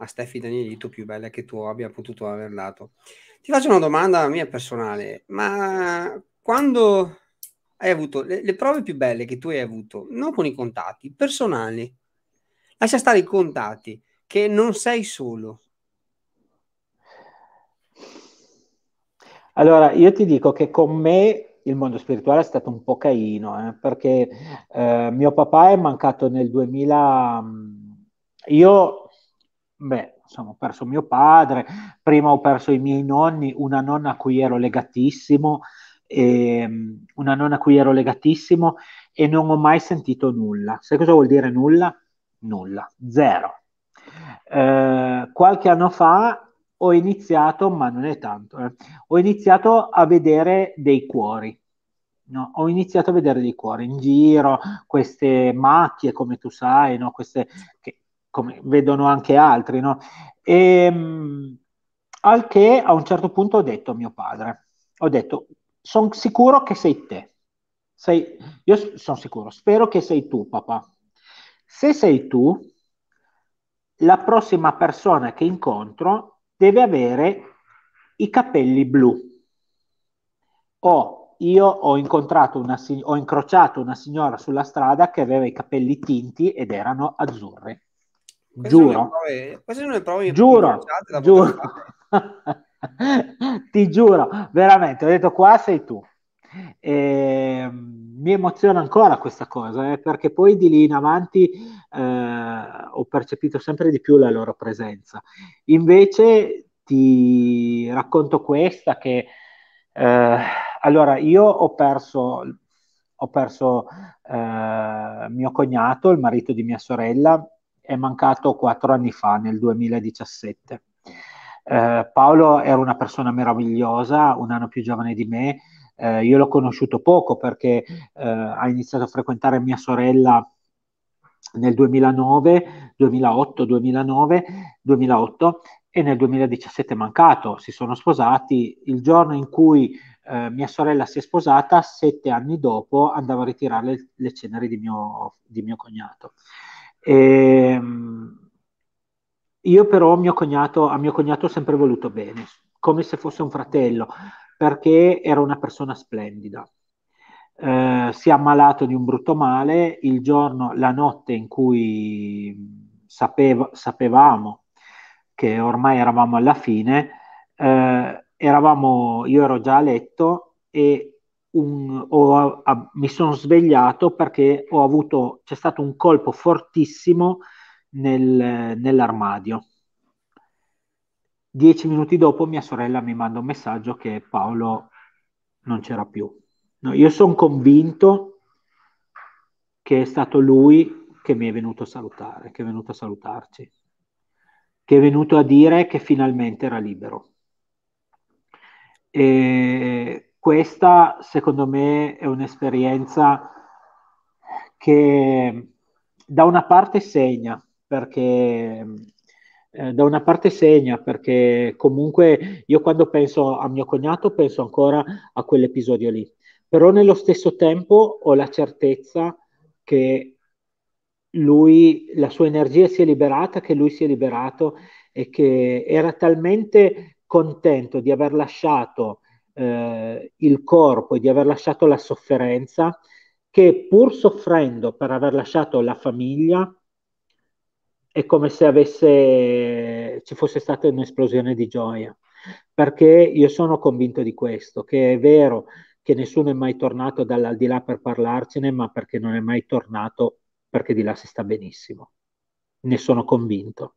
a Steffi Danielito più bella che tu abbia potuto aver dato. Ti faccio una domanda mia personale, ma quando hai avuto le, le, prove più belle che tu hai avuto, non con i contatti, personali. Lascia stare i contatti, che non sei solo. Allora, io ti dico che con me il mondo spirituale è stato un po' caino, eh, perché eh, mio papà è mancato nel 2000... Mm, io, beh, insomma, ho perso mio padre, prima ho perso i miei nonni, una nonna a cui ero legatissimo, e ehm, una nonna a cui ero legatissimo e non ho mai sentito nulla. Sai cosa vuol dire nulla? Nulla, zero. Eh, qualche anno fa ho iniziato, ma non è tanto, eh, ho iniziato a vedere dei cuori. No, ho iniziato a vedere dei cuori in giro, queste macchie, come tu sai, no? queste che come, vedono anche altri. No? E, ehm, al che a un certo punto ho detto a mio padre, ho detto sono sicuro che sei te. Sei, io sono sicuro, spero che sei tu, papà. Se sei tu, la prossima persona che incontro deve avere i capelli blu. O io ho, incontrato una, ho incrociato una signora sulla strada che aveva i capelli tinti ed erano azzurri. Queste giuro. Sono prove, queste sono le prove giuro. giuro. ti giuro, veramente, ho detto qua sei tu. E, ehm, mi emoziona ancora questa cosa eh, perché poi di lì in avanti eh, ho percepito sempre di più la loro presenza. Invece ti racconto questa che eh, allora io ho perso, ho perso eh, mio cognato, il marito di mia sorella, è mancato quattro anni fa, nel 2017 eh, Paolo era una persona meravigliosa, un anno più giovane di me. Eh, io l'ho conosciuto poco perché eh, ha iniziato a frequentare mia sorella nel 2009, 2008, 2009, 2008 e nel 2017 è mancato. Si sono sposati il giorno in cui eh, mia sorella si è sposata, sette anni dopo andavo a ritirare le, le ceneri di mio, di mio cognato. E, ehm, io però mio cognato, a mio cognato ho sempre voluto bene, come se fosse un fratello, perché era una persona splendida. Eh, si è ammalato di un brutto male il giorno, la notte in cui sapeva, sapevamo che ormai eravamo alla fine, eh, eravamo, io ero già a letto e un, ho, a, mi sono svegliato perché ho avuto, c'è stato un colpo fortissimo nel, nell'armadio. Dieci minuti dopo mia sorella mi manda un messaggio che Paolo non c'era più. No, io sono convinto che è stato lui che mi è venuto a salutare, che è venuto a salutarci, che è venuto a dire che finalmente era libero. E questa, secondo me, è un'esperienza che da una parte segna, perché eh, da una parte segna, perché comunque io quando penso a mio cognato penso ancora a quell'episodio lì, però nello stesso tempo ho la certezza che lui, la sua energia si è liberata, che lui si è liberato e che era talmente contento di aver lasciato eh, il corpo e di aver lasciato la sofferenza che pur soffrendo per aver lasciato la famiglia è come se avesse, ci fosse stata un'esplosione di gioia, perché io sono convinto di questo, che è vero che nessuno è mai tornato dall'aldilà per parlarcene, ma perché non è mai tornato perché di là si sta benissimo. Ne sono convinto.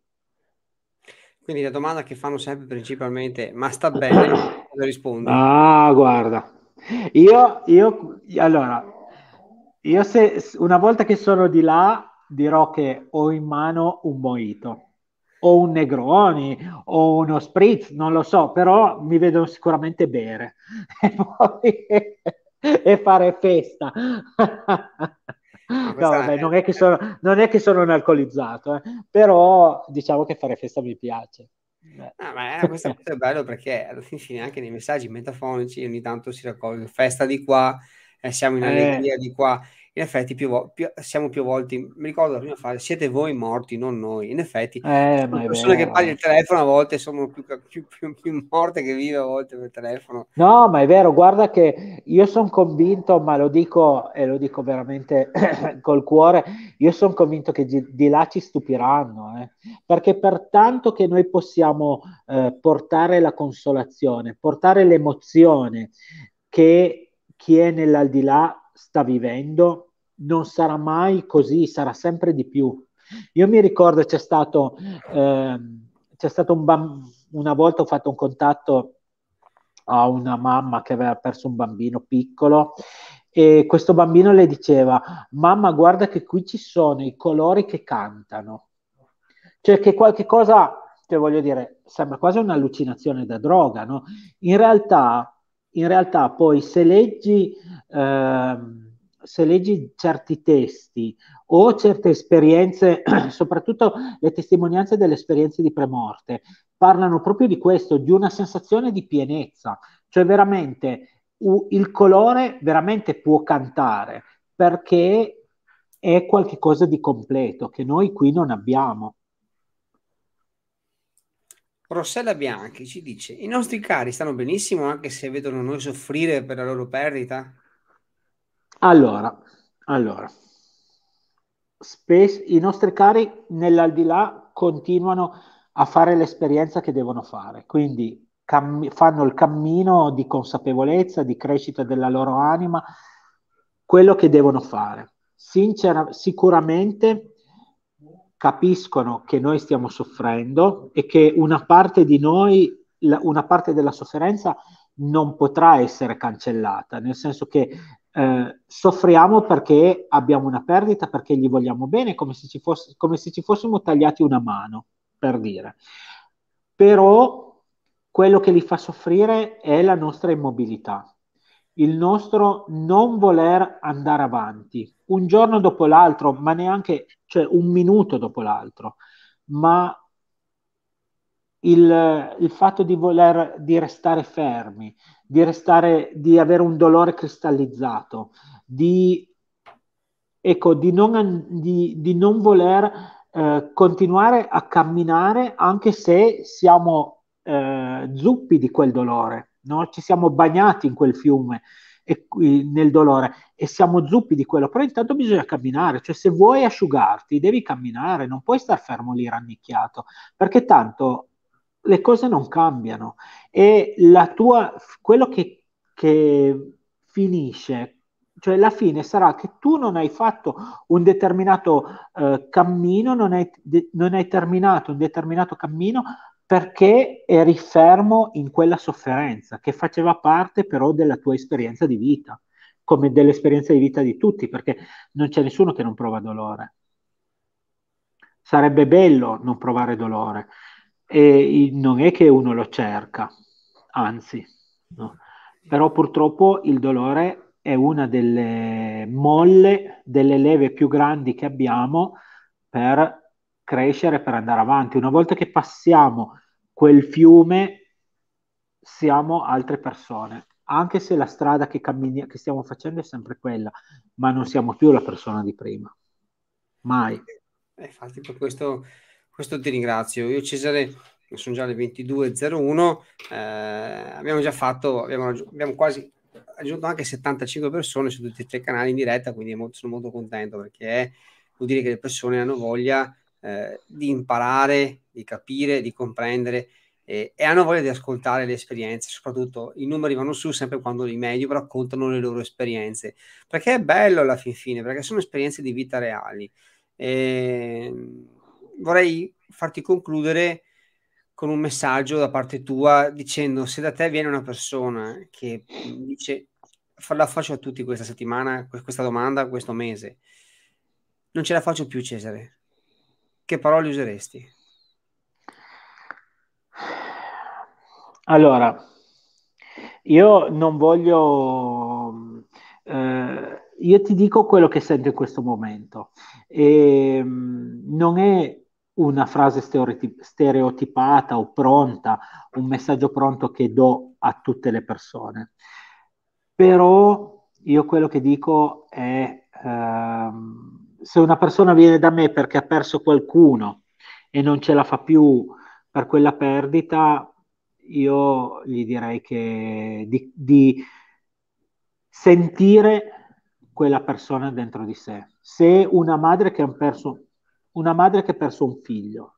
Quindi la domanda che fanno sempre principalmente, ma sta bene? Cosa rispondo? Ah, guarda, io, io allora, io se una volta che sono di là dirò che ho in mano un moito o un Negroni o uno Spritz, non lo so, però mi vedono sicuramente bere e, poi, e fare festa. No, vabbè, non, è sono, non, è che sono, un alcolizzato, eh, però diciamo che fare festa mi piace. Ah, ma è, eh, questo, cosa è bello perché alla fin fine anche nei messaggi metafonici ogni tanto si raccoglie festa di qua, eh, siamo in eh. allegria eh. di qua in effetti più vo- più, siamo più volte, mi ricordo la prima fase, siete voi morti, non noi. In effetti, eh, le persone che paghi il telefono a volte sono più, più, più, morte che vive a volte per telefono. No, ma è vero, guarda che io sono convinto, ma lo dico e lo dico veramente col cuore, io sono convinto che di, di, là ci stupiranno, eh. perché per tanto che noi possiamo eh, portare la consolazione, portare l'emozione che chi è nell'aldilà sta vivendo non sarà mai così, sarà sempre di più. Io mi ricordo c'è stato, eh, c'è stato un bambino, una volta ho fatto un contatto a una mamma che aveva perso un bambino piccolo e questo bambino le diceva mamma guarda che qui ci sono i colori che cantano cioè che qualche cosa cioè voglio dire sembra quasi un'allucinazione da droga no in realtà in realtà poi se leggi, eh, se leggi certi testi o certe esperienze, soprattutto le testimonianze delle esperienze di premorte, parlano proprio di questo, di una sensazione di pienezza, cioè veramente il colore veramente può cantare perché è qualcosa di completo che noi qui non abbiamo. Rossella Bianchi ci dice: I nostri cari stanno benissimo anche se vedono noi soffrire per la loro perdita? Allora, allora spesso, i nostri cari nell'aldilà continuano a fare l'esperienza che devono fare, quindi cam- fanno il cammino di consapevolezza, di crescita della loro anima, quello che devono fare. Sincer- sicuramente capiscono che noi stiamo soffrendo e che una parte di noi, una parte della sofferenza non potrà essere cancellata, nel senso che eh, soffriamo perché abbiamo una perdita, perché gli vogliamo bene, come se, ci fosse, come se ci fossimo tagliati una mano, per dire. Però quello che li fa soffrire è la nostra immobilità, il nostro non voler andare avanti, un giorno dopo l'altro, ma neanche, cioè un minuto dopo l'altro, ma il, il, fatto di voler di restare fermi, di, restare, di avere un dolore cristallizzato, di, ecco, di, non, di, di non voler eh, continuare a camminare anche se siamo eh, zuppi di quel dolore no? ci siamo bagnati in quel fiume e, nel dolore e siamo zuppi di quello, però intanto bisogna camminare, cioè se vuoi asciugarti devi camminare, non puoi star fermo lì rannicchiato, perché tanto le cose non cambiano e la tua, quello che, che finisce cioè la fine sarà che tu non hai fatto un determinato eh, cammino, non hai, de- non hai, terminato un determinato cammino perché eri fermo in quella sofferenza che faceva parte però della tua esperienza di vita, come dell'esperienza di vita di tutti, perché non c'è nessuno che non prova dolore. Sarebbe bello non provare dolore e non è che uno lo cerca, anzi, no. però purtroppo il dolore è una delle molle, delle leve più grandi che abbiamo per crescere, per andare avanti. Una volta che passiamo quel fiume siamo altre persone, anche se la strada che, cammini- che stiamo facendo è sempre quella, ma non siamo più la persona di prima. Mai. Eh, infatti per questo, questo ti ringrazio. Io Cesare sono già le 22.01, eh, abbiamo già fatto, abbiamo, abbiamo, quasi aggiunto anche 75 persone su tutti e tre i canali in diretta, quindi molto, sono molto contento perché vuol dire che le persone hanno voglia eh, di imparare, di capire, di comprendere eh, e hanno voglia di ascoltare le esperienze, soprattutto i numeri vanno su sempre quando i medium raccontano le loro esperienze, perché è bello alla fin fine, perché sono esperienze di vita reali. E ehm, vorrei farti concludere con un messaggio da parte tua dicendo se da te viene una persona che dice la faccio a tutti questa settimana, questa domanda, questo mese, non ce la faccio più Cesare, che parole useresti? Allora, io non voglio, eh, io ti dico quello che sento in questo momento. E, ehm, non è una frase stereotipata o pronta, un messaggio pronto che do a tutte le persone. Però io quello che dico è ehm, se una persona viene da me perché ha perso qualcuno e non ce la fa più per quella perdita, io gli direi che di, di sentire quella persona dentro di sé. Se una madre che ha perso, perso un figlio,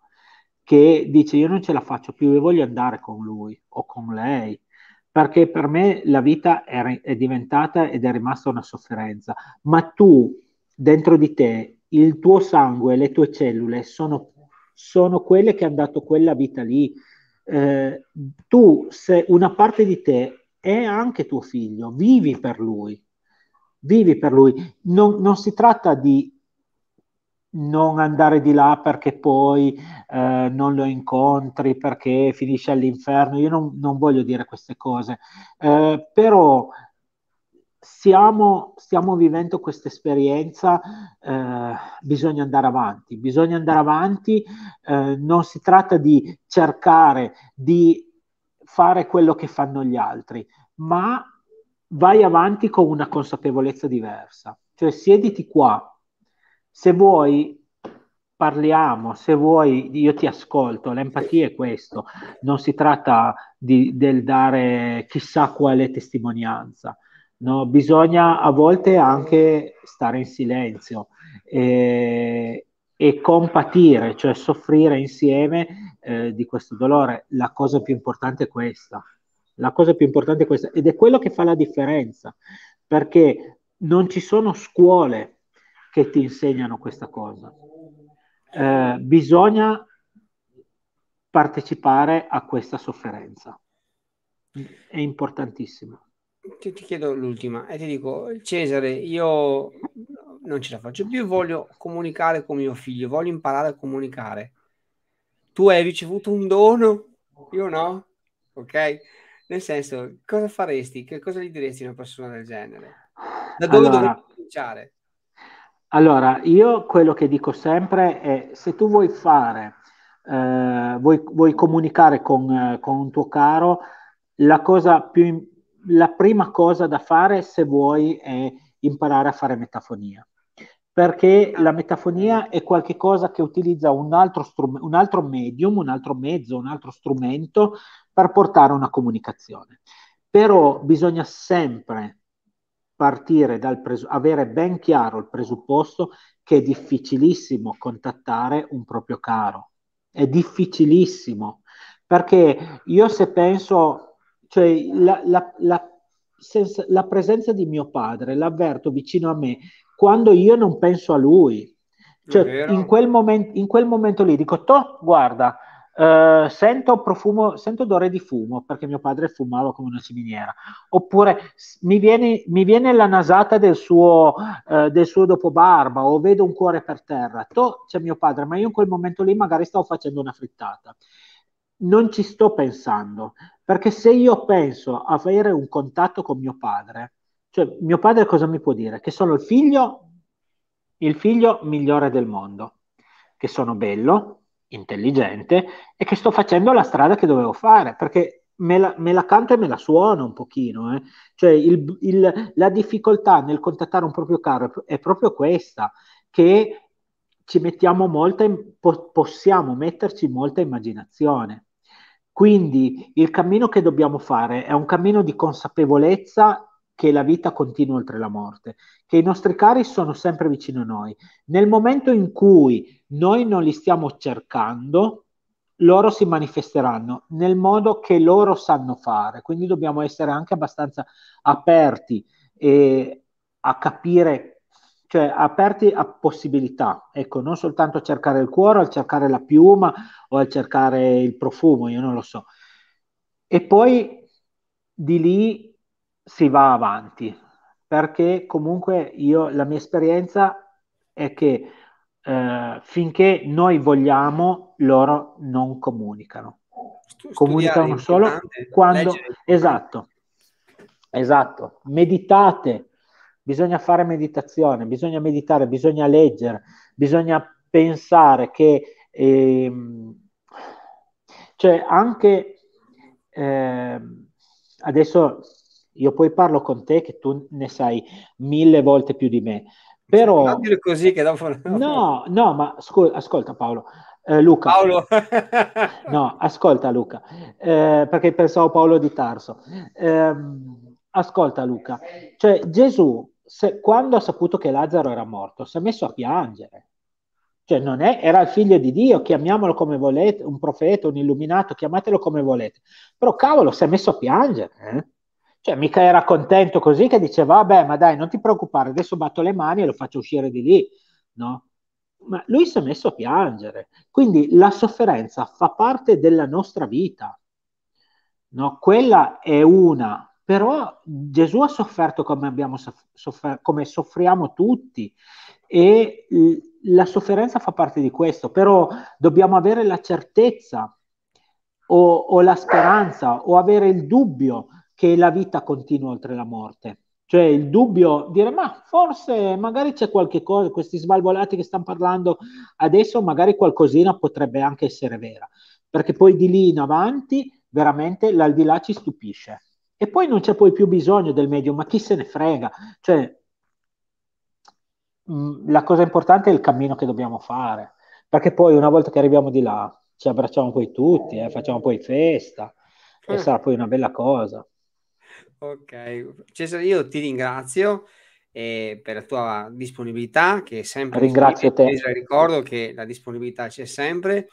che dice io non ce la faccio più, io voglio andare con lui o con lei, perché per me la vita è, è diventata ed è rimasta una sofferenza, ma tu dentro di te, il tuo sangue, le tue cellule sono, sono quelle che hanno dato quella vita lì. Eh, tu, se una parte di te è anche tuo figlio, vivi per lui, vivi per lui. Non, non si tratta di non andare di là perché poi eh, non lo incontri, perché finisce all'inferno. Io non, non voglio dire queste cose, eh, però siamo, stiamo, vivendo questa esperienza, eh, bisogna andare avanti, bisogna andare avanti, eh, non si tratta di cercare di fare quello che fanno gli altri, ma vai avanti con una consapevolezza diversa, cioè siediti qua, se vuoi parliamo, se vuoi io ti ascolto, l'empatia è questo, non si tratta di, del dare chissà quale testimonianza, No, bisogna a volte anche stare in silenzio eh, e compatire, cioè soffrire insieme eh, di questo dolore. La cosa più importante è questa. La cosa più importante è questa ed è quello che fa la differenza, perché non ci sono scuole che ti insegnano questa cosa. Eh, bisogna partecipare a questa sofferenza. È importantissimo ti, ti chiedo l'ultima e ti dico, Cesare, io non ce la faccio più, voglio comunicare con mio figlio, voglio imparare a comunicare. Tu hai ricevuto un dono, io no, ok? Nel senso, cosa faresti? Che cosa gli diresti a una persona del genere? Da dove allora, dovresti cominciare? Allora, io quello che dico sempre è se tu vuoi fare, eh, vuoi, vuoi, comunicare con, eh, con, un tuo caro, la cosa più, la prima cosa da fare, se vuoi, è imparare a fare metafonia. Perché la metafonia è qualcosa che utilizza un altro, strum- un altro medium, un altro mezzo, un altro strumento per portare una comunicazione. Però bisogna sempre partire dal presu- avere ben chiaro il presupposto che è difficilissimo contattare un proprio caro. È difficilissimo perché io se penso cioè la, la, la, sens- la presenza di mio padre l'avverto vicino a me quando io non penso a lui. Cioè, in quel, moment- in quel momento lì dico, toh, guarda, Uh, sento profumo, sento odore di fumo perché mio padre fumava come una ciminiera. Oppure mi viene, mi viene la nasata del suo, uh, del suo dopobarba o vedo un cuore per terra. Toh, c'è mio padre, ma io in quel momento lì magari stavo facendo una frittata. Non ci sto pensando, perché se io penso a avere un contatto con mio padre, cioè mio padre cosa mi può dire? Che sono il figlio, il figlio migliore del mondo, che sono bello, intelligente e che sto facendo la strada che dovevo fare, perché me la, me la canto e me la suona un pochino. Eh. Cioè il, il, la difficoltà nel contattare un proprio caro è proprio questa, che ci mettiamo molta, possiamo metterci molta immaginazione. Quindi il cammino che dobbiamo fare è un cammino di consapevolezza che la vita continua oltre la morte, che i nostri cari sono sempre vicino a noi. Nel momento in cui noi non li stiamo cercando, loro si manifesteranno nel modo che loro sanno fare, quindi dobbiamo essere anche abbastanza aperti a capire cioè aperti a possibilità, ecco, non soltanto a cercare il cuore, al cercare la piuma o al cercare il profumo, io non lo so. E poi di lì si va avanti, perché comunque io, la mia esperienza è che eh, finché noi vogliamo, loro non comunicano. Studiare comunicano solo quando... Leggere. Esatto, esatto. Meditate, bisogna fare meditazione, bisogna meditare, bisogna leggere, bisogna pensare che ehm, cioè anche eh, adesso io poi parlo con te che tu ne sai mille volte più di me, però... Non dire così che dopo... No, no, ma ascol- ascolta Paolo, eh, Luca. Paolo. no, ascolta Luca, eh, perché pensavo Paolo di Tarso. Eh, ascolta Luca, cioè Gesù se, quando ha saputo che Lazzaro era morto, si è messo a piangere. Cioè, non è, era il figlio di Dio, chiamiamolo come volete, un profeta, un illuminato, chiamatelo come volete. Però cavolo, si è messo a piangere. Eh? Cioè, mica era contento così che diceva, vabbè, ma dai, non ti preoccupare, adesso batto le mani e lo faccio uscire di lì. No? Ma lui si è messo a piangere. Quindi la sofferenza fa parte della nostra vita. No? Quella è una però Gesù ha sofferto come, abbiamo soffer- come soffriamo tutti e la sofferenza fa parte di questo, però dobbiamo avere la certezza o, o la speranza o avere il dubbio che la vita continua oltre la morte. Cioè il dubbio, dire ma forse magari c'è qualche cosa, questi svalvolati che stanno parlando adesso, magari qualcosina potrebbe anche essere vera, perché poi di lì in avanti veramente l'aldilà ci stupisce. E poi non c'è poi più bisogno del medium, ma chi se ne frega? Cioè, mh, mm, la cosa importante è il cammino che dobbiamo fare, perché poi una volta che arriviamo di là ci abbracciamo poi tutti, eh, facciamo poi festa e eh. sarà poi una bella cosa. Ok, Cesare, io ti ringrazio eh, per la tua disponibilità, che è sempre... Ringrazio te. Ricordo che la disponibilità c'è sempre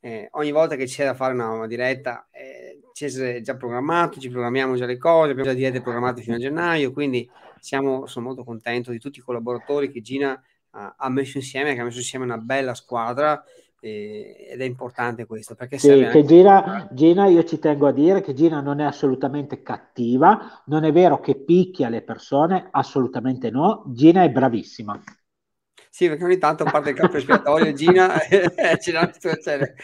eh, ogni volta che c'è da fare una, una diretta eh, c'è già programmato, ci programmiamo già le cose, abbiamo già dirette programmate fino a gennaio, quindi siamo, sono molto contento di tutti i collaboratori che Gina ha, ha messo insieme, che ha messo insieme una bella squadra eh, ed è importante questo perché sì, anche... Gina, Gina io ci tengo a dire che Gina non è assolutamente cattiva non è vero che picchia le persone assolutamente no Gina è bravissima sì, perché ogni tanto parte il campo espiatorio, Gina, e eh, ce l'ha cioè,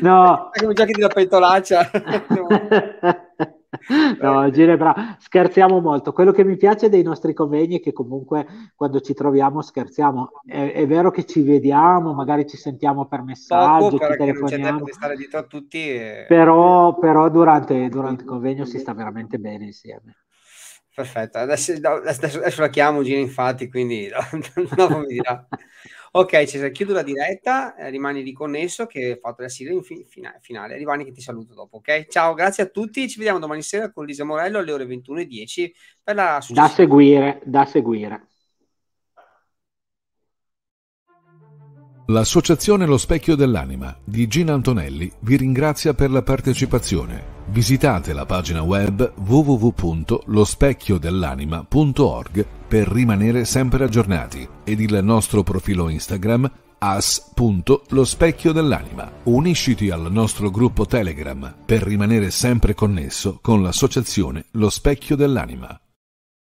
No. È come giochi della pentolaccia. no, Gina è brava. Scherziamo molto. Quello che mi piace dei nostri convegni è che comunque quando ci troviamo scherziamo. È, è vero che ci vediamo, magari ci sentiamo per messaggio, Poco, ci telefoniamo. Però, però, durante, durante il convegno si sta veramente bene insieme perfetto. Adesso, adesso, adesso, la chiamo Gina infatti, quindi dopo mi dirà. Ok, Cesare, chiudo la diretta, eh, rimani riconnesso che ho fatto la sigla in fi- finale. Rimani che ti saluto dopo, ok? Ciao, grazie a tutti, ci vediamo domani sera con Lisa Morello alle ore 21.10 per la successiva. Da seguire, da seguire. L'associazione Lo Specchio dell'Anima di Gina Antonelli vi ringrazia per la partecipazione visitate la pagina web www.lospecchiodellanima.org per rimanere sempre aggiornati ed il nostro profilo Instagram as.lospecchiodellanima. Unisciti al nostro gruppo Telegram per rimanere sempre connesso con l'associazione Lo Specchio dell'Anima.